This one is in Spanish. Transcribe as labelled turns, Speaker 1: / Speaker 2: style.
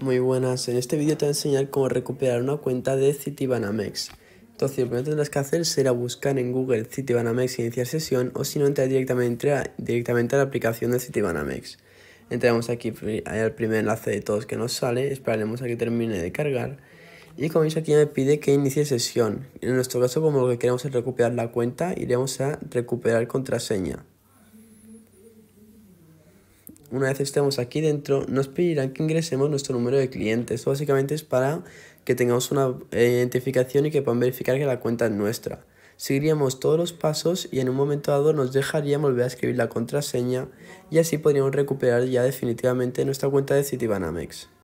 Speaker 1: Muy buenas, en este vídeo te voy a enseñar cómo recuperar una cuenta de Citibanamex. Entonces lo primero que tendrás que hacer será buscar en Google Citibanamex e iniciar sesión o si no entrar directamente a, directamente a la aplicación de Citibanamex. Entramos aquí al primer enlace de todos que nos sale, esperaremos a que termine de cargar y como veis aquí me pide que inicie sesión. En nuestro caso como lo que queremos es recuperar la cuenta iremos a recuperar contraseña. Una vez estemos aquí dentro, nos pedirán que ingresemos nuestro número de clientes. Esto básicamente es para que tengamos una eh, identificación y que puedan verificar que la cuenta es nuestra. Seguiríamos todos los pasos y en un momento dado nos dejarían volver a escribir la contraseña y así podríamos recuperar ya definitivamente nuestra cuenta de Citibanamex.